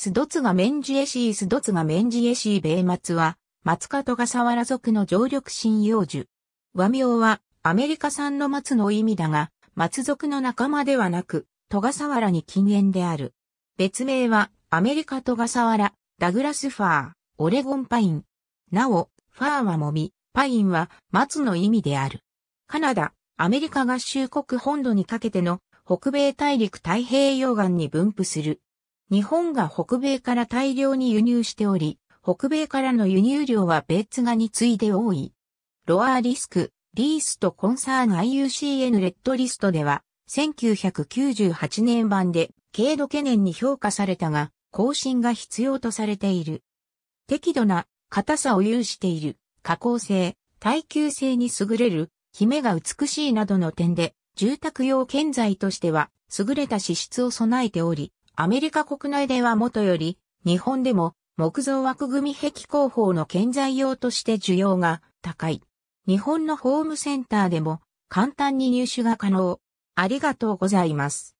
スドツガメンジエシースドツガメンジエシー米松は、マツカトガサワラ族の常緑針葉樹。和名は、アメリカ産の松の意味だが、松族の仲間ではなく、トガサワラに禁煙である。別名は、アメリカガサワラ、ダグラスファー、オレゴンパイン。なお、ファーはもみ、パインは松の意味である。カナダ、アメリカ合衆国本土にかけての北米大陸太平洋岸に分布する。日本が北米から大量に輸入しており、北米からの輸入量は別がに次いで多い。ロアーリスク、リースとコンサーン IUCN レッドリストでは、1998年版で軽度懸念に評価されたが、更新が必要とされている。適度な硬さを有している、加工性、耐久性に優れる、姫が美しいなどの点で、住宅用建材としては優れた資質を備えており、アメリカ国内ではもとより、日本でも木造枠組壁工法の建材用として需要が高い。日本のホームセンターでも簡単に入手が可能。ありがとうございます。